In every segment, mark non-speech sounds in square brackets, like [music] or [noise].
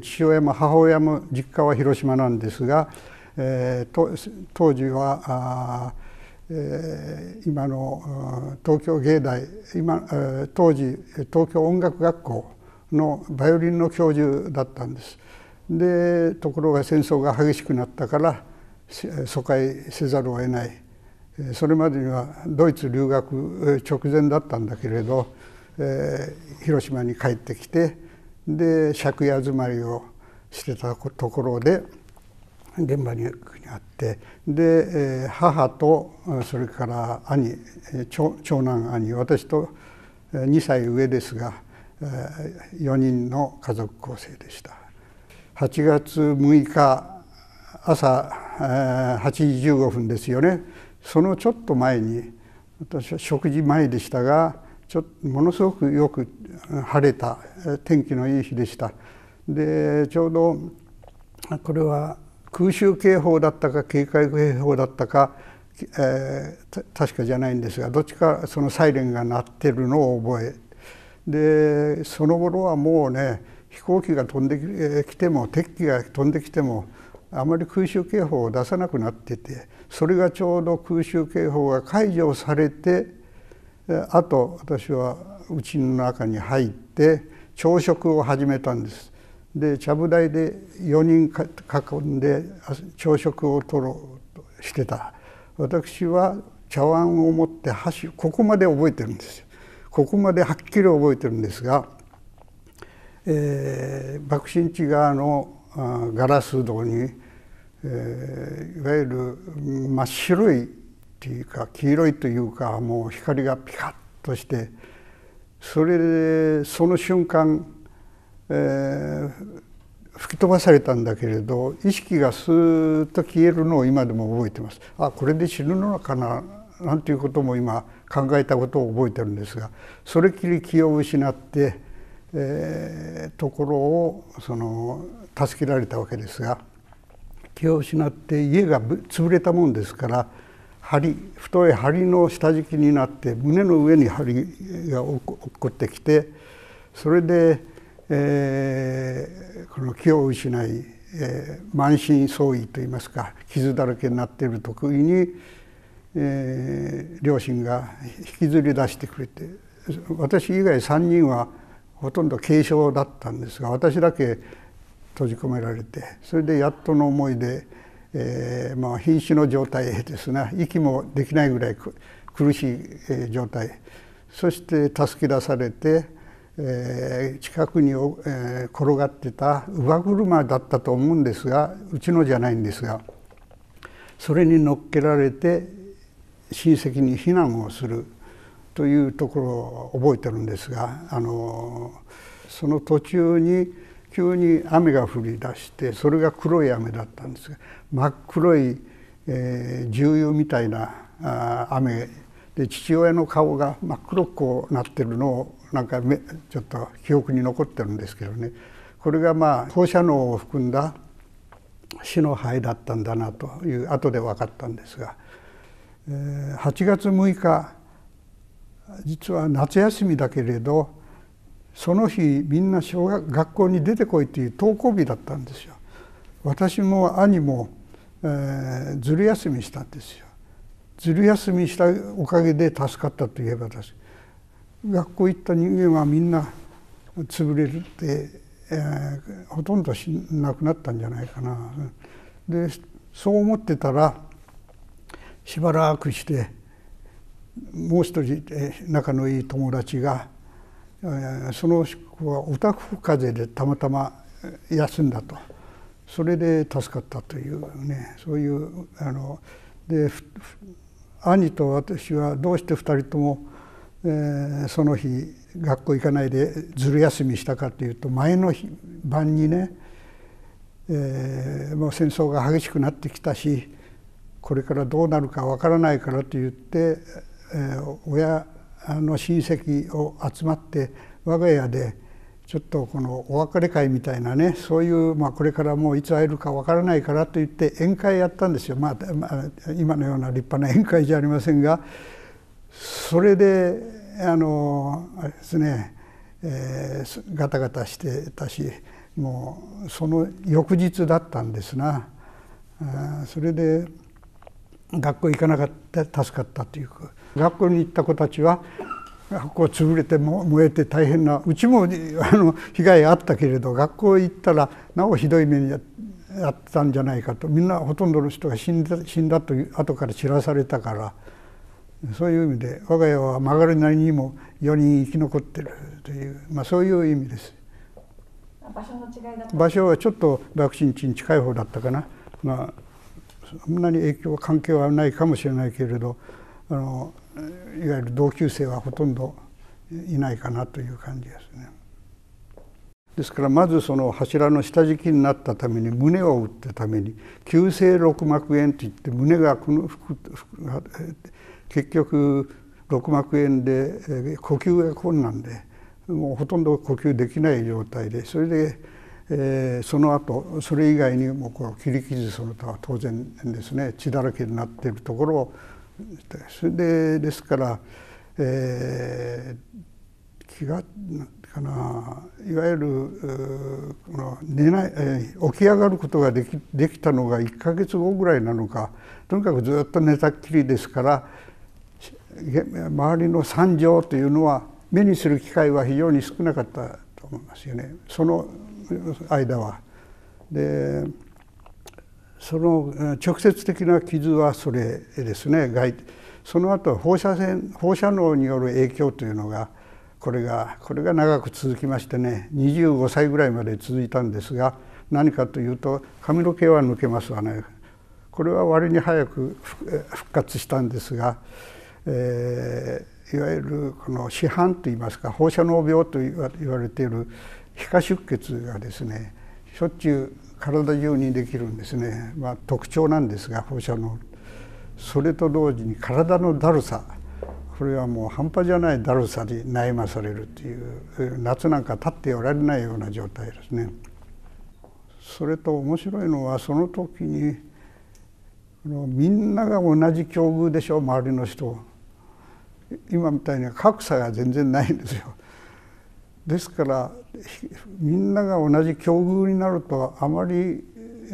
父親も母親も実家は広島なんですが、えー、当時はえー、今の東京芸大今、当時東京音楽学校のバイオリンの教授だったんです。でところが戦争が激しくなったから疎開せざるを得ないそれまでにはドイツ留学直前だったんだけれど、えー、広島に帰ってきてで借家集まりをしてたところで現場にあってで母とそれから兄長男兄私と2歳上ですが4人の家族構成でした8月6日朝8時15分ですよねそのちょっと前に私は食事前でしたがちょものすごくよく晴れた天気のいい日でしたでちょうどこれは空襲警報だったか警戒警報だったか、えー、確かじゃないんですがどっちかそのサイレンが鳴ってるのを覚えでその頃はもうね飛行機が飛んできても敵機が飛んできてもあまり空襲警報を出さなくなっててそれがちょうど空襲警報が解除されてあと私はうちの中に入って朝食を始めたんですでちゃぶ台で4人囲んで朝食をとろうとしてた私は茶碗を持って箸ここまで覚えてるんですよここまではっきり覚えてるんですが、えー、爆心地側のガラス戸に、えー、いわゆる真っ白いていうか黄色いというかもう光がピカッとしてそれでその瞬間、えー、吹き飛ばされたんだけれど意識がスーッと消えるのを今でも覚えてます。あこれで死ぬのかななんていうことも今考えたことを覚えてるんですがそれっきり気を失って、えー、ところをその助けられたわけですが気を失って家が潰れたもんですから。針太い針の下敷きになって胸の上に針が落っこってきてそれで、えー、この気を失い、えー、満身創痍といいますか傷だらけになっている意に、えー、両親が引きずり出してくれて私以外3人はほとんど軽傷だったんですが私だけ閉じ込められてそれでやっとの思いで。えーまあ、瀕死の状態ですな息もできないぐらい苦しい、状態そして助け出されて、えー、近くに、えー、転がってた上車だったと思うんですがうちのじゃないんですがそれに乗っけられて親戚に避難をするというところを覚えてるんですがあのその途中に急に雨が降り出してそれが黒い雨だったんですが真っ黒い、えー、重油みたいなあ雨で父親の顔が真っ黒くこうなってるのをなんかめちょっと記憶に残ってるんですけどねこれがまあ放射能を含んだ死の灰だったんだなという後で分かったんですが、えー、8月6日実は夏休みだけれどその日みんな小学学校に出てこいっていう登校日だったんですよ。私も兄も、えー、ずる休みしたんですよ。ずる休みしたおかげで助かったといえば私学校行った人間はみんな潰れるって、えー、ほとんどしなくなったんじゃないかな。でそう思ってたらしばらくしてもう一人、え仲のいい友達がその子はオタク風邪でたまたま休んだとそれで助かったというねそういうあので兄と私はどうして2人とも、えー、その日学校行かないでずる休みしたかというと前の日晩にね、えー、もう戦争が激しくなってきたしこれからどうなるかわからないからと言って、えー、親あの親戚を集まって我が家でちょっとこのお別れ会みたいなねそういう、まあ、これからもういつ会えるかわからないからといって宴会やったんですよ、まあ、今のような立派な宴会じゃありませんがそれであのあれですね、えー、ガタガタしてたしもうその翌日だったんですなあそれで学校行かなかった助かったというか。学校に行った子たちは学校潰れて燃えて大変なうちもあの被害あったけれど学校行ったらなおひどい目にやったんじゃないかとみんなほとんどの人が死んだ死んだと後から知らされたからそういう意味で我が家は曲がるなりにも4人生き残ってるという、まあ、そういう意味です。場所場所はちょっと爆心地に近い方だったかな、まあ、そんなに影響関係はないかもしれないけれどあのいわゆる同級生はほとんどいないかなという感じですね。ですからまずその柱の下敷きになったために胸を打ったために急性六膜炎といって胸がこの結局六膜炎で呼吸が困難でもうほとんど呼吸できない状態でそれで、えー、その後それ以外にもこう切り傷その他は当然ですね血だらけになっているところをそれでですから、えー、気がかないわゆるこの寝ない、えー、起き上がることができできたのが1か月後ぐらいなのかとにかくずっと寝たっきりですから周りの惨状というのは目にする機会は非常に少なかったと思いますよねその間は。でその直接的な傷はそれですねその後放射線放射能による影響というのがこれがこれが長く続きましてね25歳ぐらいまで続いたんですが何かというと髪の毛は抜けますわねこれは割に早く復活したんですが、えー、いわゆるこの市販といいますか放射能病と言われている皮下出血がですねしょっちゅう体中にできるんですね、まあ、特徴なんですが放射能それと同時に体のだるさこれはもう半端じゃないだるさに悩まされるという夏なんか立っておられないような状態ですね。それと面白いのはその時にみんなが同じ境遇でしょう周りの人今みたいに格差が全然ないんですよ。ですからみんなが同じ境遇になるとあまり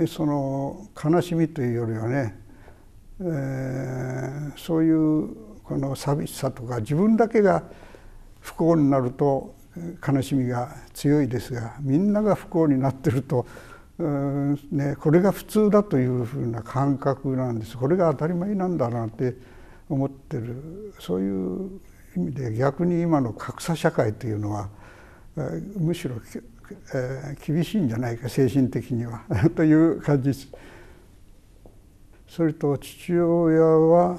その悲しみというよりはね、えー、そういうこの寂しさとか自分だけが不幸になると悲しみが強いですがみんなが不幸になってると、ね、これが普通だというふうな感覚なんですこれが当たり前なんだなって思ってるそういう意味で逆に今の格差社会というのはむしろ、えー、厳しいんじゃないか精神的には [laughs] という感じです。それと父親は、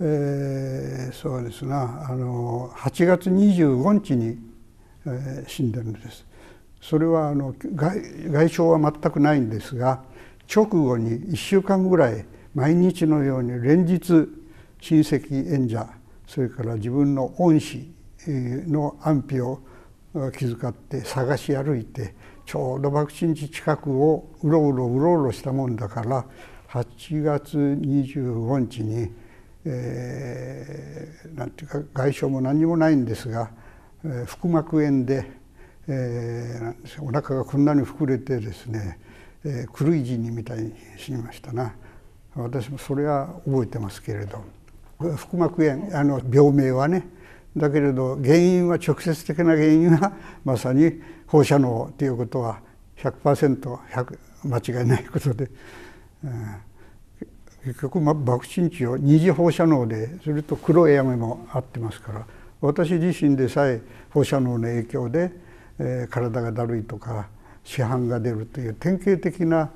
えー、そうですなあの8月25日に、えー、死んでるんです。それはあの外外傷は全くないんですが直後に1週間ぐらい毎日のように連日親戚縁者それから自分の恩師の安否を気遣って探し歩いてちょうど爆心地近くをうろうろうろうろしたもんだから8月25日に、えー、なんていうか外傷も何にもないんですが、えー、腹膜炎で、えー、なんですお腹がこんなに膨れてですね、えー、狂い死にみたいに死にましたな私もそれは覚えてますけれど腹膜炎あの病名はねだけれど原因は直接的な原因はまさに放射能ということは 100%100 間違いないことで、うん、結局、ま、爆心地を二次放射能ですると黒い雨もあってますから私自身でさえ放射能の影響で、えー、体がだるいとか市販が出るという典型的な、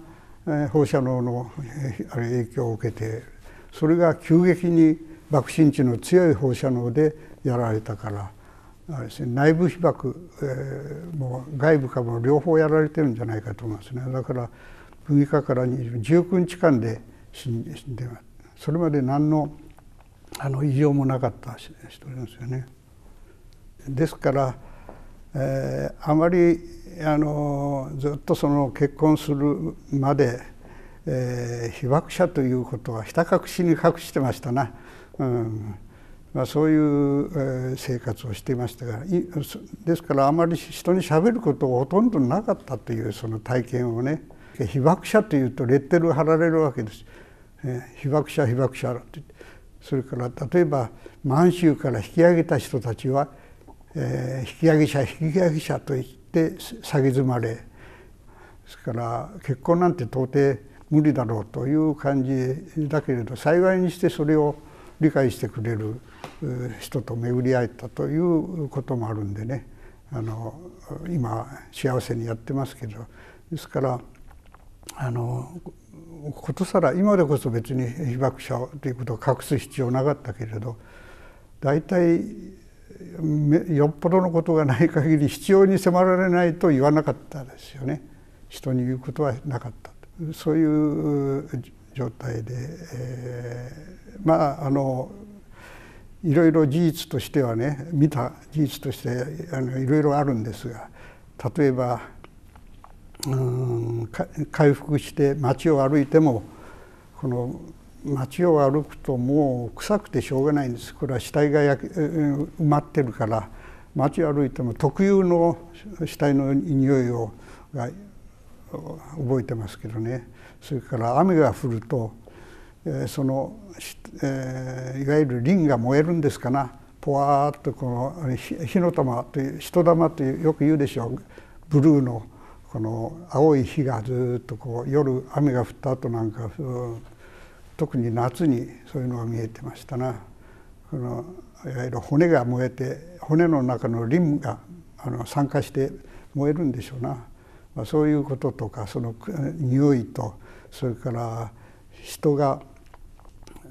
えー、放射能の、えー、あれ影響を受けてそれが急激に爆心地の強い放射能でやられたから内部被爆、えー、も外部かも両方やられてるんじゃないかと思いますねだから6日から19日間で死んでそれまで何のあの異常もなかった人ですよね。ですから、えー、あまりあのずっとその結婚するまで、えー、被爆者ということはひた隠しに隠してましたな。うんまあ、そういう生活をしていましたがですからあまり人にしゃべることをほとんどなかったというその体験をね被爆者というとレッテル貼られるわけです。被爆者被爆者ってそれから例えば満州から引き上げた人たちは、えー、引き上げ者引き上げ者と言って蔑まれですから結婚なんて到底無理だろうという感じだけれど幸いにしてそれを理解してくれる人と巡り合えたということもあるんでねあの今幸せにやってますけどですからあのことさら今でこそ別に被爆者ということを隠す必要なかったけれど大体よっぽどのことがない限り必要に迫られないと言わなかったですよね人に言うことはなかったそういう状態で、えー、まああのいろいろ事実としてはね見た事実としてあのいろいろあるんですが例えばうん回復して街を歩いてもこの街を歩くともう臭くてしょうがないんですこれは死体がや埋まってるから街を歩いても特有の死体の匂いをが覚えてますけどねそれから雨が降るとその、えいわゆる輪が燃えるんですかなポワーとこの火の玉という人玉というよく言うでしょうブルーのこの青い火がずっとこう夜雨が降った後なんか特に夏にそういうのが見えてましたな。このいわゆる骨が燃えて骨の中のリンがあの酸化して燃えるんでしょうな、まあ、そういうこととかその匂いとそれから人が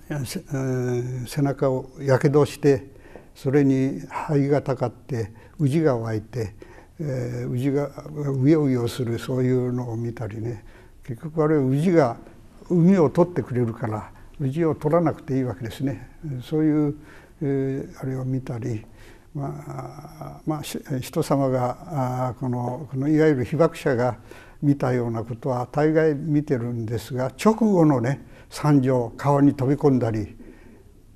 [laughs] 背中をやけどしてそれに肺がたかってじが湧いて、うじがうようよするそういうのを見たりね結局あれはじが海を取ってくれるからじを取らなくていいわけですねそういう、あれを見たり。まあ、まあ、人様があこのこのいわゆる被爆者が見たようなことは大概見てるんですが直後のね三条川に飛び込んだり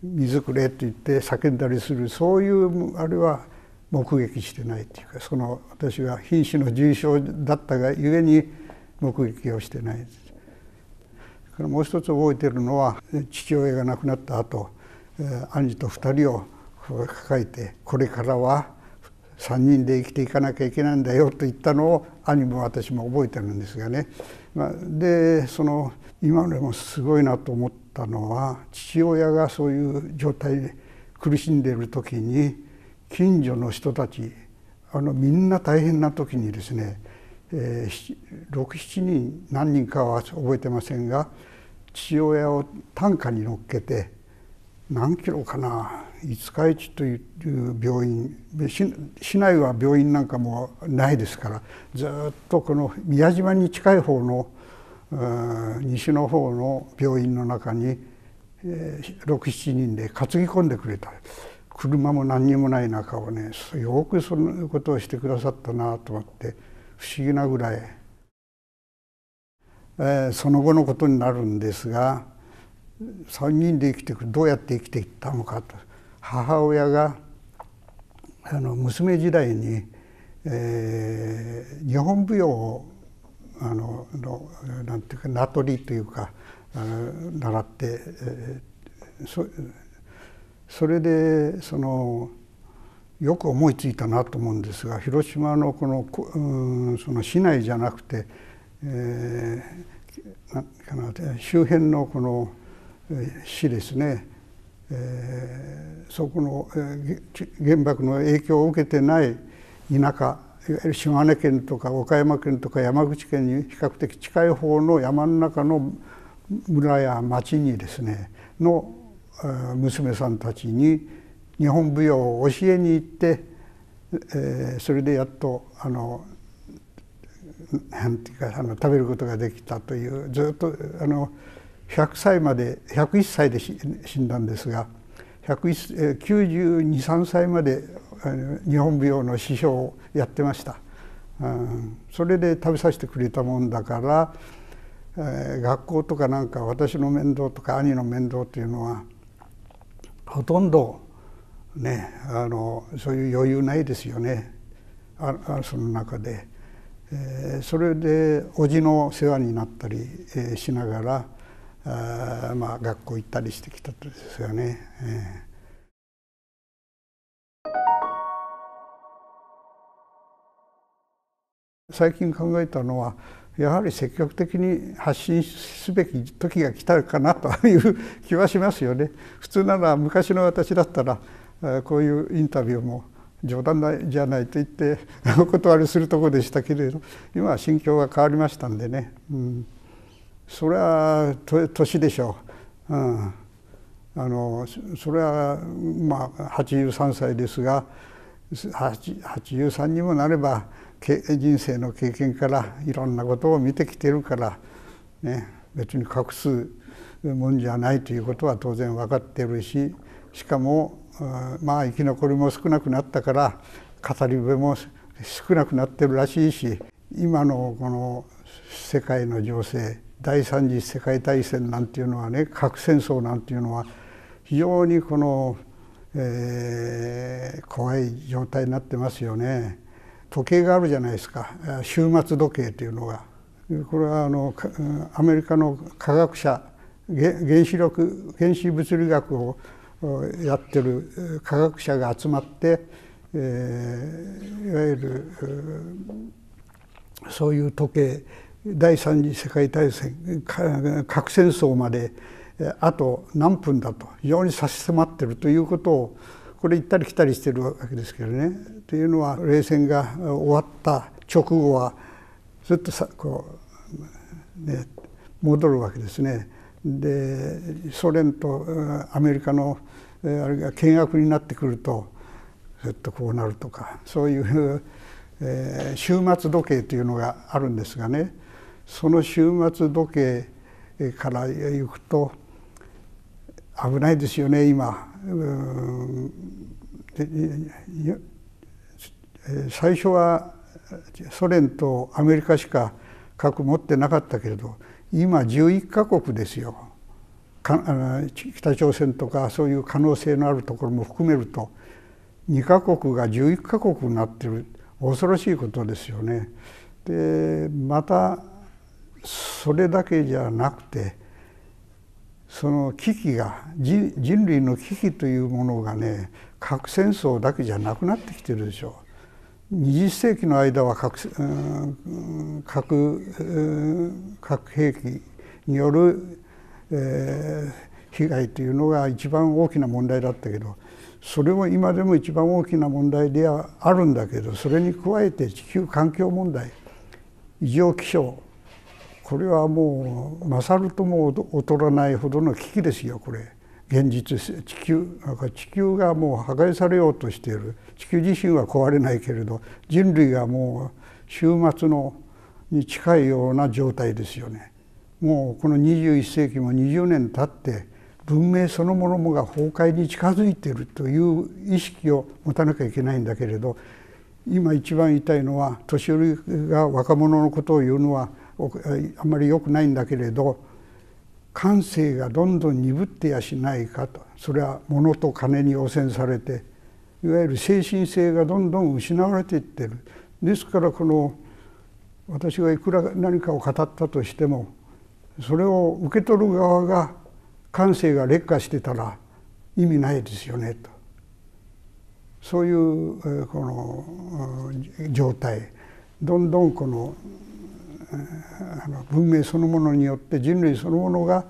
水くれって言って叫んだりするそういうあれは目撃してないっていうかその私は瀕死の重症だったがゆえに目撃をしてないですもう一つ覚えてるのは父親が亡くなった後兄と2人を抱えてこれからは3人で生きていかなきゃいけないんだよと言ったのを兄も私も覚えてるんですがね。でその今でもすごいなと思ったのは父親がそういう状態で苦しんでいる時に近所の人たちあのみんな大変な時にですね、えー、67人何人かは覚えてませんが父親を担架に乗っけて何キロかな五日市という病院市内は病院なんかもないですからずっとこの宮島に近い方の西の方の病院の中に、えー、67人で担ぎ込んでくれた車も何にもない中をねよくそのことをしてくださったなと思って不思議なぐらい、えー、その後のことになるんですが3人で生きていくどうやって生きていったのかと母親があの娘時代に、えー、日本舞踊をあののなんていうか名取というか習って、えー、そそれでそのよく思いついたなと思うんですが広島のこのうんその市内じゃなくて、えー、かな周辺のこの市ですね、えー、そこの原爆の影響を受けてない田舎いわゆる島根県とか岡山県とか山口県に比較的近い方の山の中の村や町にですねの娘さんたちに日本舞踊を教えに行って、えー、それでやっとあのなんていうかあの食べることができたというずっとあの100歳まで101歳で死んだんですが9 2 3歳まで日本舞踊の師匠をやってました、うん、それで食べさせてくれたもんだから、えー、学校とかなんか私の面倒とか兄の面倒というのはほとんどねあのそういう余裕ないですよねあその中で、えー、それで叔父の世話になったり、えー、しながらあまあ学校行ったりしてきたんですよね。えー最近考えたのはやはり積極的に発信すべき時が来たかなという気はしますよね。普通なら昔の私だったらこういうインタビューも冗談じゃないと言って [laughs] お断りするとこでしたけれど今は心境が変わりましたんでね、うん、それは年でしょう、うん、あのそれはまあ83歳ですが83にもなれば人生の経験からいろんなことを見てきてるから、ね、別に隠すもんじゃないということは当然分かってるししかもまあ生き残りも少なくなったから語り部も少なくなってるらしいし今のこの世界の情勢第三次世界大戦なんていうのはね核戦争なんていうのは非常にこの、えー、怖い状態になってますよね。時計があるじゃないですか終末時計というのがこれはあのアメリカの科学者原子力原子物理学をやってる科学者が集まって、えー、いわゆるそういう時計第三次世界大戦核戦争まであと何分だと非常に差し迫ってるということをこれ行ったり来たりしてるわけですけどね。というのは冷戦が終わった直後はずっとさこう、ね、戻るわけですね。でソ連とアメリカのあれが険悪になってくるとずっとこうなるとかそういう、えー、終末時計というのがあるんですがねその終末時計から行くと危ないですよね今。最初はソ連とアメリカしか核持ってなかったけれど今11カ国ですよ北朝鮮とかそういう可能性のあるところも含めると2カ国が11カ国になってる恐ろしいことですよね。でまたそれだけじゃなくてその危機が人類の危機というものがね核戦争だけじゃなくなってきてるでしょう。20世紀の間は核核核兵器による、えー、被害というのが一番大きな問題だったけどそれも今でも一番大きな問題ではあるんだけどそれに加えて地球環境問題異常気象これはもう勝るとも劣らないほどの危機ですよこれ現実地球なんか地球がもう破壊されようとしている地球自身は壊れないけれど人類がもう終末のに近いような状態ですよね。もうこの21世紀も20年経って文明そのものもが崩壊に近づいているという意識を持たなきゃいけないんだけれど今一番言いたいのは年寄りが若者のことを言うのはあんまり良くないんだけれど感性がどんどん鈍ってやしないかとそれは物と金に汚染されていわゆる精神性がどんどん失われていってるですからこの私がいくら何かを語ったとしてもそれを受け取る側が感性が劣化してたら意味ないですよねとそういうこの状態どんどんこの文明そのものによって人類そのものが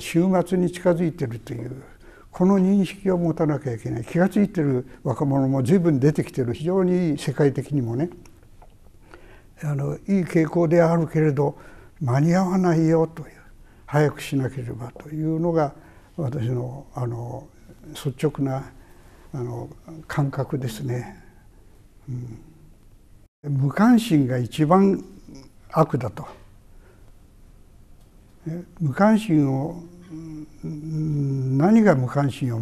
終末に近づいてるというこの認識を持たなきゃいけない気が付いてる若者も随分出てきてる非常にい世界的にもねあのいい傾向であるけれど間に合わないよという早くしなければというのが私のあの率直なあの感覚ですね、うん。無関心が一番悪だと無関心を何が無関心を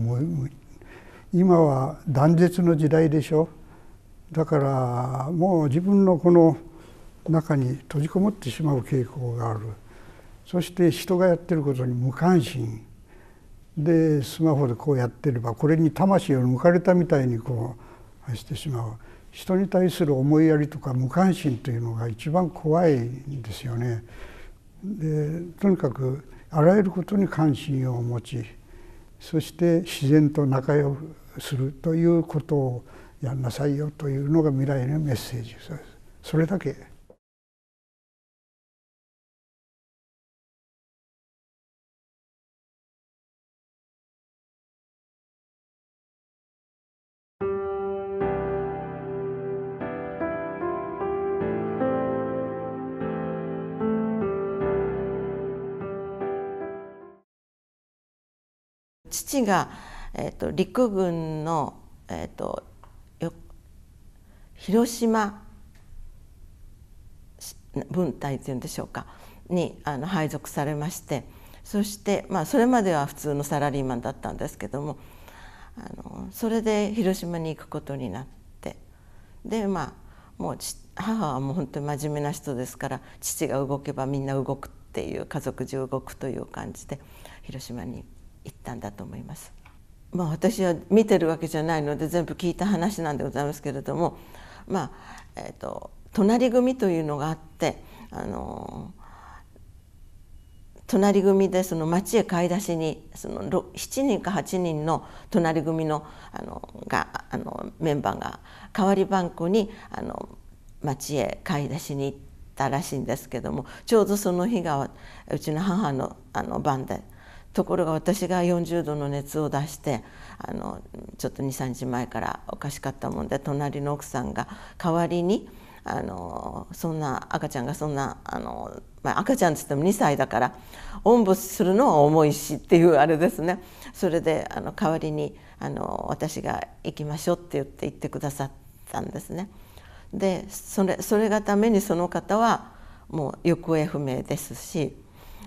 今は断絶の時代でしょだからもう自分のこの中に閉じこもってしまう傾向があるそして人がやってることに無関心でスマホでこうやってればこれに魂を抜かれたみたいにこうしてしまう。人に対する思いやりとか無関心というのが一番怖いんですよね。でとにかくあらゆることに関心を持ちそして自然と仲良くするということをやんなさいよというのが未来のメッセージです。それだけ父が、えーと、陸軍の、えーと、よ広島分隊っていうんでしょうかにあの配属されましてそして、まあ、それまでは普通のサラリーマンだったんですけどもあのそれで広島に行くことになってでまあもう母はもう本当に真面目な人ですから父が動けばみんな動くっていう家族中動くという感じで広島に行ったんだと思います。まあ、私は見てるわけじゃないので全部聞いた話なんでございますけれども、まあえーと、隣組というのがあって、あの隣組でその町へ買い出しにその7人か8人の隣組のあのがあのメンバーが代わりばんこにあの町へ買い出しに行ったらしいんですけどもちょうどその日がうちの母のあの番で。ところが私が40度の熱を出してあのちょっと23日前からおかしかったもんで隣の奥さんが代わりにあのそんな赤ちゃんがそんなあの、まあ、赤ちゃんつっても2歳だからおんぶするのは重いしっていうあれですねそれであの代わりにあの私が行きましょうって言って行ってくださったんですね。でそれそれがためにその方はもう行方不明ですし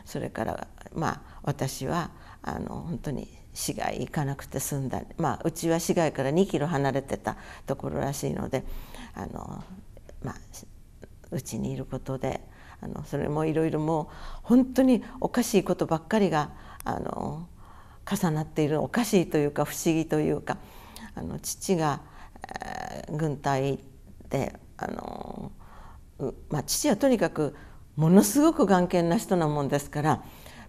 それからまあ私はあの本当に市街行かなくて済んだまあうちは市街から2キロ離れてたところらしいのであのまあうちにいることであのそれもいろいろもう本当におかしいことばっかりがあの重なっているおかしいというか不思議というかあの父が、えー、軍隊であの、まあ、父はとにかくものすごく眼見な人なもんですから。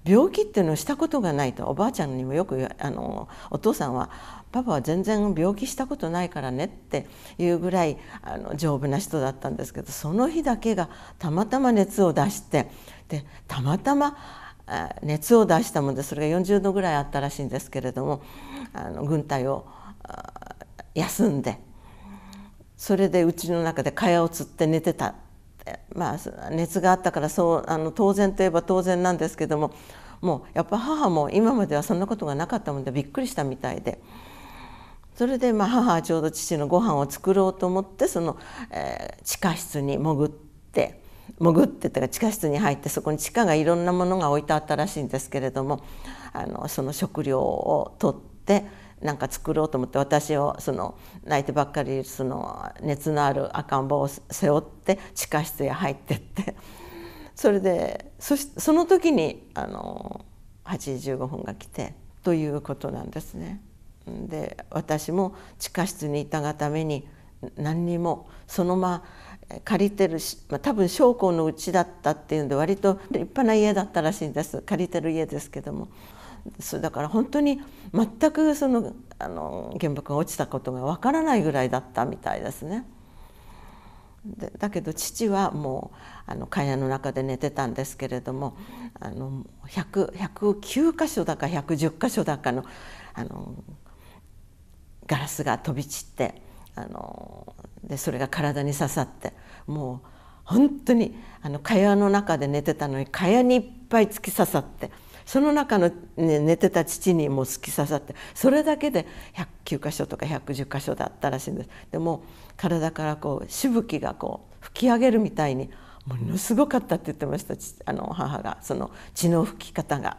病気っていうのをしたことがないとおばあちゃんにもよくあのお父さんは「パパは全然病気したことないからね」っていうぐらいあの丈夫な人だったんですけどその日だけがたまたま熱を出してでたまたま熱を出したものでそれが40度ぐらいあったらしいんですけれどもあの軍隊を休んでそれでうちの中で蚊帳をつって寝てたまあ、熱があったからそうあの当然といえば当然なんですけどももうやっぱ母も今まではそんなことがなかったもんでびっくりしたみたいでそれでまあ母はちょうど父のご飯を作ろうと思ってその、えー、地下室に潜って潜ってというか地下室に入ってそこに地下がいろんなものが置いてあったらしいんですけれどもあのその食料を取って。なんか作ろうと思って私をその泣いてばっかりその熱のある赤ん坊を背負って地下室へ入ってって [laughs] それでそしその時にあの8時15分が来てということなんですね。で私も地下室にいたがために何にもそのまま借りてるし、まあ、多分将校のうちだったっていうんで割と立派な家だったらしいんです借りてる家ですけどもそうだから本当に全くそのあの原爆が落ちたことがわからないぐらいだったみたいですね。でだけど父はもうあの会話の中で寝てたんですけれどもあの1 0 9箇所だか110箇所だかのあのガラスが飛び散ってあのでそれが体に刺さってもう本当にあの蚊帳の中で寝てたのに蚊帳にいっぱい突き刺さってその中の、ね、寝てた父にもう突き刺さってそれだけで109箇所とか110箇所だったらしいんですでも体からこうしぶきがこう吹き上げるみたいにものすごかったって言ってましたあの母がその血の吹き方が。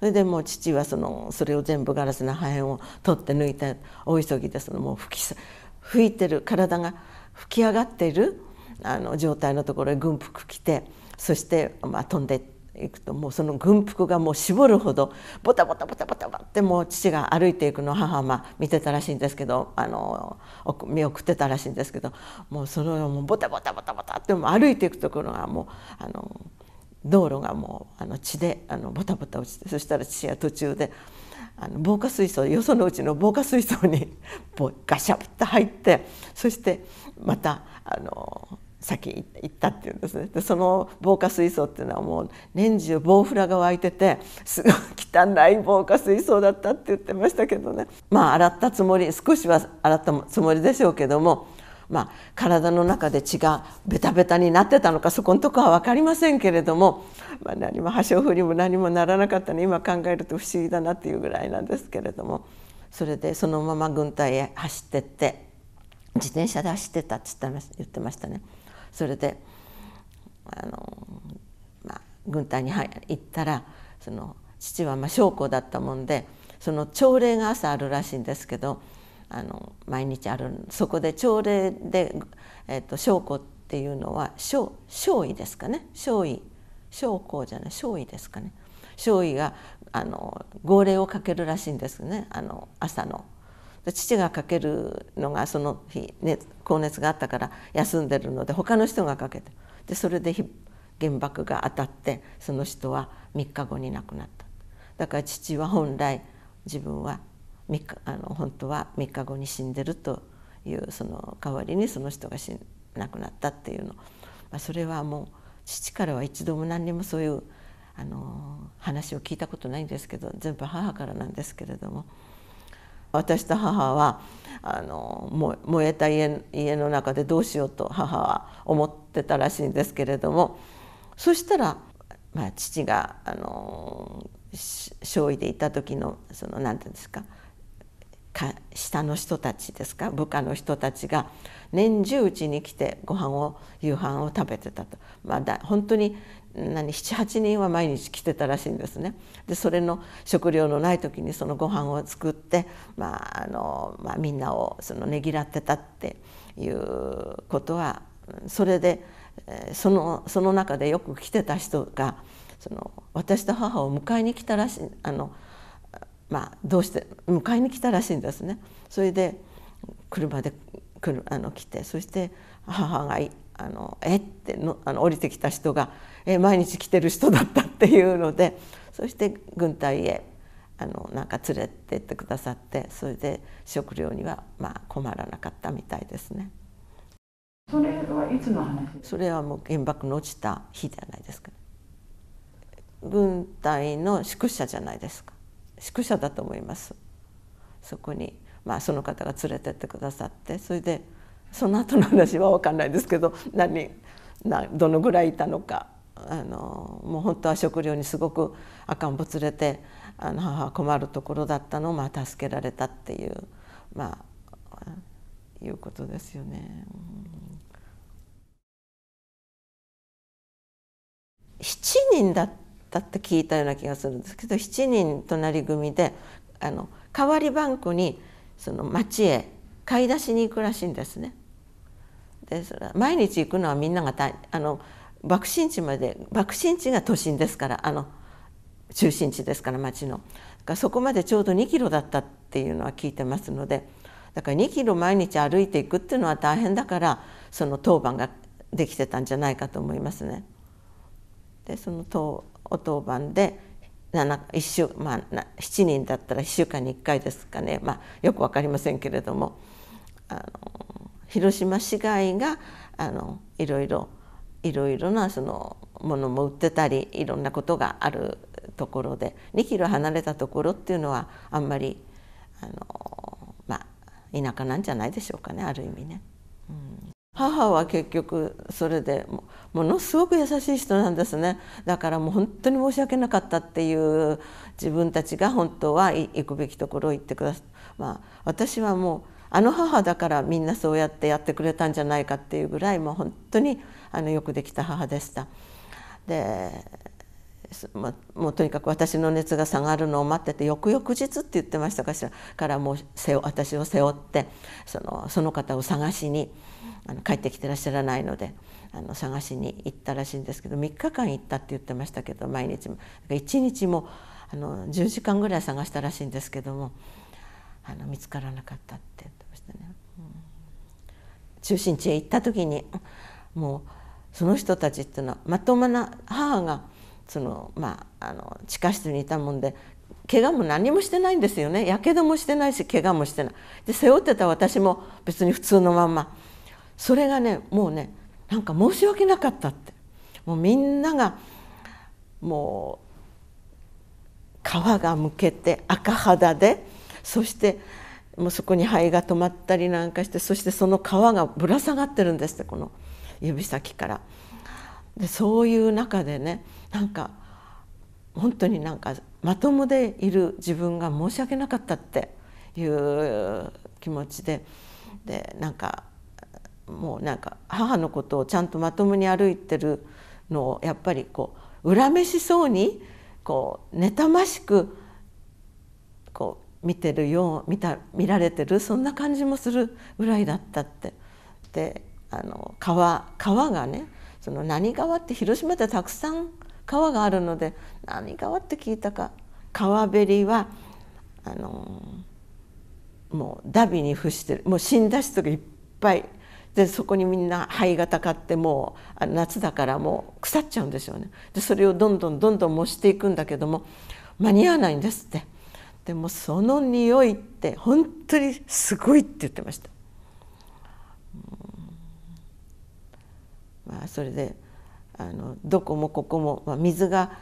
それでもう父はそのそれを全部ガラスの破片を取って抜いて大急ぎでそのもう吹き吹いてる体が吹き上がっているあの状態のところへ軍服着てそして、まあ、飛んでいって。いくともうその軍服がもう絞るほどボタボタボタボタボタってもう父が歩いていくのを母は見てたらしいんですけどあの見送ってたらしいんですけどもうそのもうボタボタボタボタっても歩いていくところがもうあの道路がもうあの血であのボタボタ落ちてそしたら父が途中であの防火水槽よそのうちの防火水槽に [laughs] ガシャッと入ってそしてまたあの先行ったっていうんですねでその防火水槽っていうのはもう年中防フラが湧いててすごい汚い防火水槽だったって言ってましたけどねまあ洗ったつもり少しは洗ったつもりでしょうけども、まあ、体の中で血がベタベタになってたのかそこのとこは分かりませんけれども、まあ、何も端を振りも何もならなかったの、ね、今考えると不思議だなっていうぐらいなんですけれどもそれでそのまま軍隊へ走ってって自転車で走ってたって言ってましたね。それであの、まあ、軍隊に行ったらその父はまあ将校だったもんでその朝礼が朝あるらしいんですけどあの毎日あるそこで朝礼で、えーと、と将校っていうのは将将尉ですかね将尉将校じゃない将尉ですかね将尉があの号令をかけるらしいんですねあの朝の父がかけるのがその日、ね、高熱があったから休んでるので他の人がかけてでそれで原爆が当たってその人は3日後に亡くなっただから父は本来自分は3日あの本当は3日後に死んでるというその代わりにその人が死亡くなったっていうの、まあ、それはもう父からは一度も何にもそういうあの話を聞いたことないんですけど全部母からなんですけれども。私と母はあの燃えた家家の中でどうしようと母は思ってたらしいんですけれどもそしたら、まあ、父があの少尉でいた時のその何て言うんですかか下の人たちですか部下の人たちが年中うちに来てご飯を夕飯を食べてたと、まあ、だ本当に78人は毎日来てたらしいんですねでそれの食料のない時にそのご飯を作って、まああのまあ、みんなをそのねぎらってたっていうことはそれでそのその中でよく来てた人がその私と母を迎えに来たらしいあの、まあ、どうして迎えに来たらしいんですね。それで車であの来てそして母があのえってのあの降りてきた人がえ毎日来てる人だったっていうのでそして軍隊へあのなんか連れてってくださってそれで食料にはまあ困らなかったみたいですね。それはいつの話それはもう原爆の落ちた日じゃないですか、軍隊の宿舎じゃないですか宿舎だと思いますそこに、まあ、その方が連れてってくださってそれでその後の話は分かんないですけど何などのぐらいいたのかあのもう本当は食料にすごく赤ん坊連れてあの母は困るところだったのを、まあ、助けられたっていう、まあ、いうことですよね。7人だったって聞いたような気がするんですけど7人隣組であの代わりバンクにその町へ買い出しに行くらしいんですね。でそれ毎日行くのはみんながたあの爆心地まで爆心地が都心ですからあの中心地ですから町のからそこまでちょうど2キロだったっていうのは聞いてますのでだから2キロ毎日歩いていくっていうのは大変だからその当番ができてたんじゃないかと思いますね。でその当お当番で1週、まあ、7人だったら1週間に1回ですかね、まあ、よく分かりませんけれどもあの広島市街があのいろいろいろいろなそのものも売ってたりいろんなことがあるところで2キロ離れたところっていうのはあんまりあの、まあ、田舎なんじゃないでしょうかねある意味ね。うん母は結局それでものすごく優しい人なんですねだからもう本当に申し訳なかったっていう自分たちが本当は行くべきところを行ってくださまあ私はもうあの母だからみんなそうやってやってくれたんじゃないかっていうぐらいもう本当にあのよくできた母でした。でまもうとにかく私の熱が下がるのを待ってて翌々日って言ってましたかしらからもう背負私を背負ってそのその方を探しにあの帰ってきてらっしゃらないのであの探しに行ったらしいんですけど3日間行ったって言ってましたけど毎日も1日もあの10時間ぐらい探したらしいんですけどもあの見つからなかったって言ってましたね。うん、中心地へ行った時にもうその人たちっていうのはまともな母がその、まあ、あの地下室にいたもんで怪我も何もしてないんですよねやけどもしてないし怪我もしてないで背負ってた私も別に普通のまんまそれがねもうねなんか申し訳なかったってもうみんながもう皮がむけて赤肌で。そしてもうそこに灰が止まったりなんかしてそしてその皮がぶら下がってるんですってこの指先から。でそういう中でねなんか本当になんかまともでいる自分が申し訳なかったっていう気持ちででなんかもうなんか母のことをちゃんとまともに歩いてるのをやっぱりこう恨めしそうにこう妬ましく見てるよう見た見られてるそんな感じもするぐらいだったって。であの川川がねその何川って広島でたくさん川があるので何川って聞いたか川べりはあのもうダビに伏してるもう死んだ人がいっぱいでそこにみんな灰がたかってもう夏だからもう腐っちゃうんでしょうねでそれをどんどんどんどん模していくんだけども間に合わないんですって。でもその匂いって本当にすごいって言ってました。まあ、それであのどこもここも、まあ、水が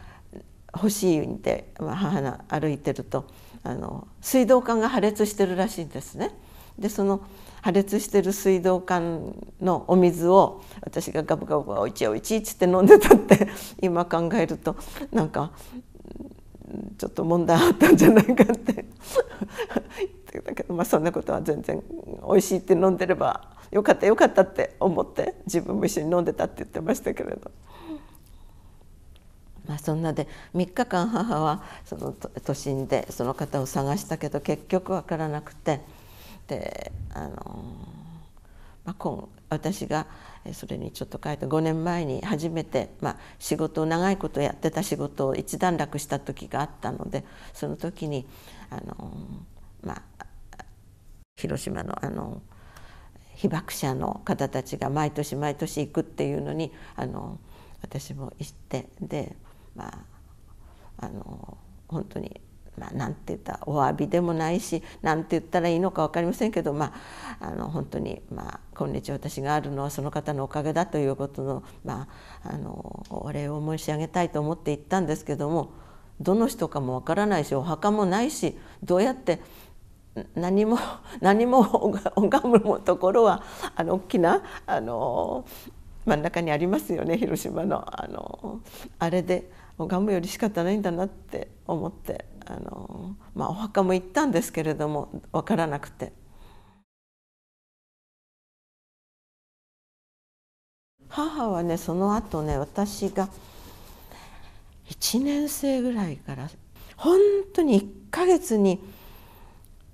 欲しいんで、まあ、母が歩いてるとあの水道管が破裂してるらしいんですね。でその破裂してる水道管のお水を私がガブガブ「おいちおいち」っつって飲んでたって今考えるとなんかちょっと問題あったんじゃないかってだけどまあそんなことは全然美味しいって飲んでればよかったよかったって思って自分も一緒に飲んでたって言ってましたけれど。まあ、そんなで3日間母はその都心でその方を探したけど結局分からなくてであのーまあ、今私がそれにちょっと書いて5年前に初めて、まあ、仕事を長いことやってた仕事を一段落した時があったのでその時にあの、まあ、広島のあの被爆者の方たちが毎年毎年行くっていうのにあの私も行ってでまああの本当にまあ、なんて言ったお詫びでもないしなんて言ったらいいのか分かりませんけど、まあ、あの本当に、まあ、今日私があるのはその方のおかげだということの,、まあ、あのお礼を申し上げたいと思って行ったんですけどもどの人かも分からないしお墓もないしどうやって何も [laughs] 何も拝むところはあの大きなあの真ん中にありますよね広島のあのあれでもう頑張より仕方ないんだなって思ってあの、まあ、お墓も行ったんですけれども分からなくて。母はねその後ね私が1年生ぐらいから本当に1か月に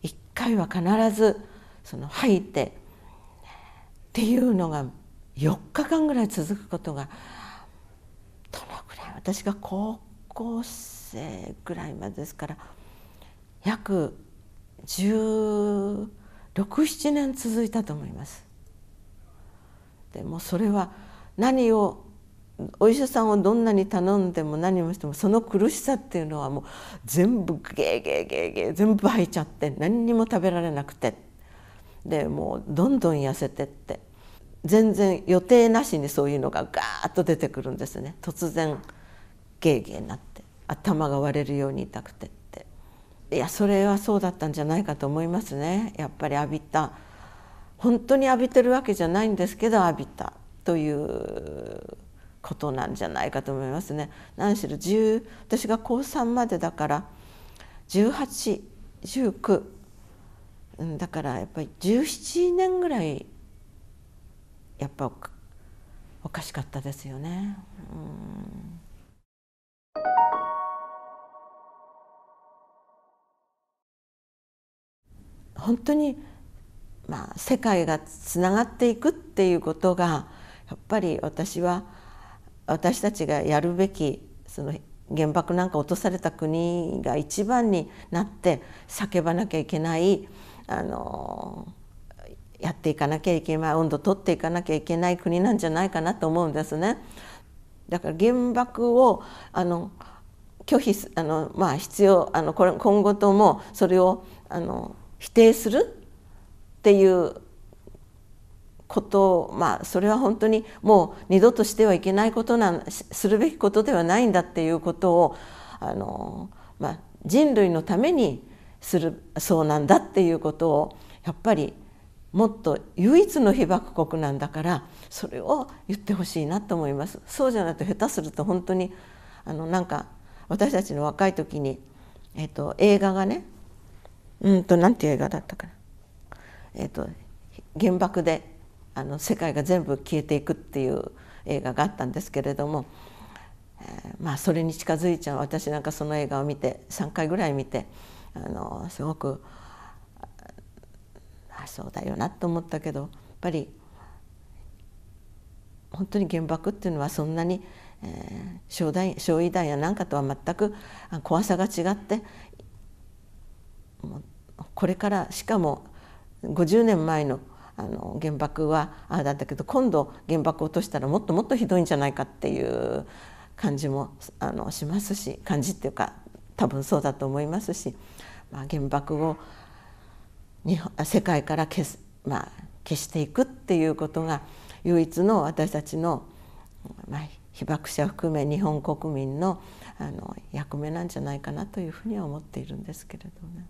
1回は必ずその吐いてっていうのが4日間ぐらい続くことが私が高校生ぐらいまでですから約1617年続いたと思います。でもそれは何をお医者さんをどんなに頼んでも何もしてもその苦しさっていうのはもう全部ゲーゲーゲーゲー全部吐いちゃって何にも食べられなくてでもうどんどん痩せてって全然予定なしにそういうのがガーッと出てくるんですね突然。ゲーゲーになって頭が割れるように痛くてっていやそれはそうだったんじゃないかと思いますねやっぱり浴びた本当に浴びてるわけじゃないんですけど浴びたということなんじゃないかと思いますね。何しろ10私が高3までだから1819だからやっぱり17年ぐらいやっぱおかしかったですよね。うん本当に、まあ、世界がつながっていくっていうことがやっぱり私は私たちがやるべきその原爆なんか落とされた国が一番になって叫ばなきゃいけないあのやっていかなきゃいけない温度取っていかなきゃいけない国なんじゃないかなと思うんですね。だから原爆をあの拒否あのまあ必要あのこれ今後ともそれをあの否定するっていうことまあそれは本当にもう二度としてはいけないことなんするべきことではないんだっていうことをあの、まあ、人類のためにするそうなんだっていうことをやっぱりもっと唯一の被爆国なんだからそれを言ってほしいなと思いますそうじゃないと下手すると本当にあのなんか私たちの若い時に、えっと、映画がねうんとなんていう映画だったかなえっ、ー、と原爆であの世界が全部消えていくっていう映画があったんですけれども、えー、まあそれに近づいちゃう私なんかその映画を見て3回ぐらい見てあのすごくあそうだよなと思ったけどやっぱり本当に原爆っていうのはそんなに、えー、焼焼夷弾や何かとは全く怖さが違ってもうこれからしかも50年前のあの原爆はああだったけど今度原爆落としたらもっともっとひどいんじゃないかっていう感じもあのしますし感じっていうか多分そうだと思いますし、まあ、原爆を日本世界から消す、まあ、消していくっていうことが唯一の私たちの、まあ、被爆者含め日本国民のあの役目なんじゃないかなというふうには思っているんですけれどね。